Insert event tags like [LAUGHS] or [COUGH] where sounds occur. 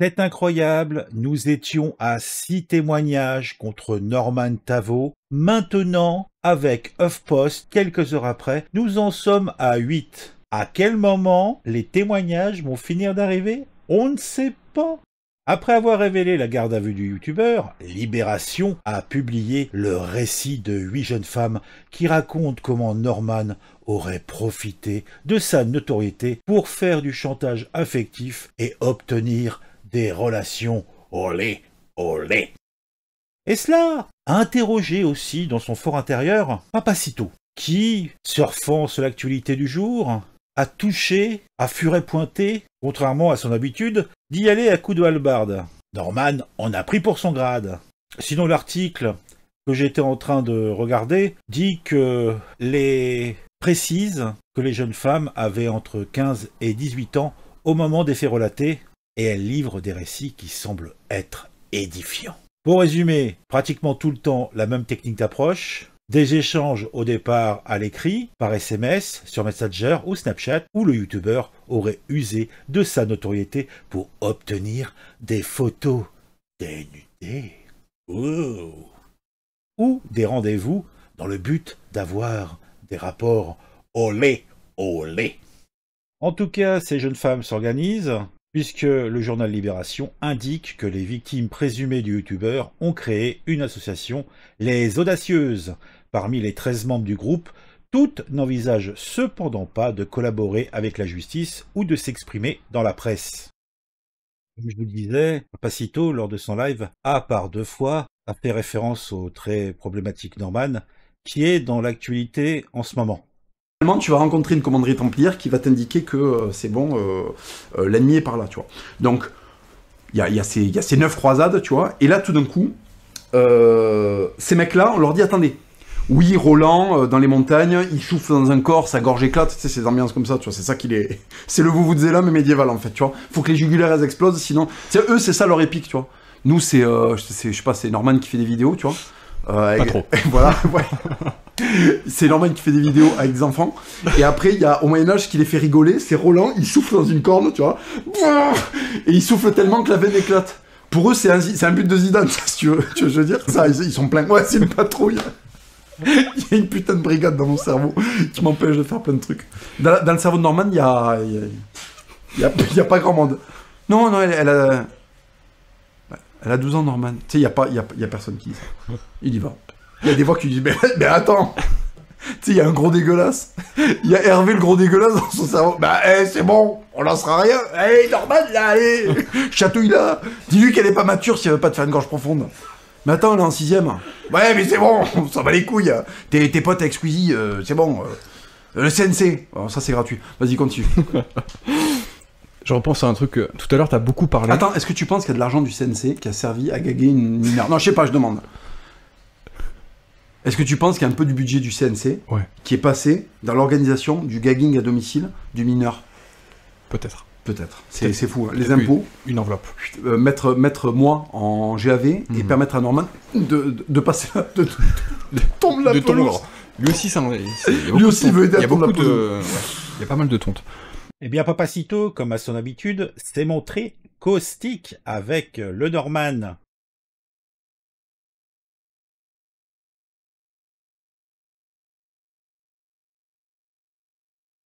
C'est incroyable, nous étions à 6 témoignages contre Norman Tavo. Maintenant, avec Post, quelques heures après, nous en sommes à 8. À quel moment les témoignages vont finir d'arriver On ne sait pas. Après avoir révélé la garde à vue du youtubeur, Libération a publié le récit de huit jeunes femmes qui racontent comment Norman aurait profité de sa notoriété pour faire du chantage affectif et obtenir des relations olé, olé. Et cela a interrogé aussi dans son fort intérieur Papacito, qui, surfant sur l'actualité du jour, a touché, a furet pointé, contrairement à son habitude, d'y aller à coups de halbarde. Norman en a pris pour son grade. Sinon l'article que j'étais en train de regarder dit que les précises que les jeunes femmes avaient entre 15 et 18 ans au moment des faits relatés, et elle livre des récits qui semblent être édifiants. Pour résumer, pratiquement tout le temps la même technique d'approche, des échanges au départ à l'écrit, par SMS, sur Messenger ou Snapchat, où le youtubeur aurait usé de sa notoriété pour obtenir des photos dénudées. Ou des rendez-vous dans le but d'avoir des rapports au olé. En tout cas, ces jeunes femmes s'organisent, puisque le journal Libération indique que les victimes présumées du youtubeur ont créé une association, les Audacieuses. Parmi les 13 membres du groupe, toutes n'envisagent cependant pas de collaborer avec la justice ou de s'exprimer dans la presse. Comme je vous le disais, Pasito, lors de son live, a par deux fois fait référence au très problématique Norman, qui est dans l'actualité en ce moment. Finalement, tu vas rencontrer une commanderie templière qui va t'indiquer que euh, c'est bon, euh, euh, l'ennemi est par là, tu vois. Donc, il y, a, ces neuf croisades, tu vois. Et là, tout d'un coup, ces mecs-là, on leur dit, attendez, oui, Roland, dans les montagnes, il souffle dans un corps, sa gorge éclate, tu sais, ces ambiances comme ça, tu vois, c'est ça qu'il est... [LAUGHS] C'est le là, mais médiéval, en fait, tu vois. Faut que les jugulaires, explosent, sinon... eux, c'est ça leur épique, tu vois. Nous, c'est, je sais pas, c'est Norman qui fait des vidéos, tu vois. Pas trop. [LAUGHS] voilà. Ouais. c'est Norman qui fait des vidéos avec des enfants. Et après, il y a au Moyen-Âge qui les fait rigoler. C'est Roland, il souffle dans une corne, tu vois. Et il souffle tellement que la veine éclate. Pour eux, c'est un, un, but de Zidane, [LAUGHS] tu veux, je veux dire. Ça, ils, sont pleins. Ouais, c'est une patrouille. [LAUGHS] il y a une putain de brigade dans mon cerveau qui m'empêche de faire plein de trucs. Dans, le cerveau de Norman, il y a, il y a, pas grand monde. Non, non, elle, elle a. Elle a 12 ans, Norman. Tu sais, il n'y a, pas, y personne qui dit ça. Il y va. Il y a des voix qui disent mais, attends Tu sais, il y a un gros dégueulasse. Il y a Hervé le gros dégueulasse dans son cerveau. Bah, hey, eh, c'est bon, on lancera rien. Allez, eh, Norman, là, allez chatouille là Dis-lui qu'elle est pas mature si elle veut pas te faire une gorge profonde. Mais attends, elle est en sixième. Ouais, mais c'est bon, ça va les couilles. Tes, tes potes avec Squeezie, euh, c'est bon. Euh. le CNC, oh, ça c'est gratuit. Vas-y, continue. Je repense à un truc. Que... Tout à l'heure, tu as beaucoup parlé. Attends, est-ce que tu penses qu'il y a de l'argent du CNC qui a servi à gaguer une mineure Non, je sais pas, je demande. Est-ce que tu penses qu'il y a un peu du budget du CNC qui est passé dans l'organisation du gagging à domicile du mineur Peut-être. Peut-être. C'est fou. Hein. Les impôts. Une, enveloppe. Euh, mettre, mettre moi en GAV et mhm. permettre à Norman de, de, passer la, de, de, la Lui aussi, ça, lui aussi veut aider à Il y a Il y a pas mal de tontes. Eh bien, Papacito, comme à son habitude, s'est montré caustique avec le Norman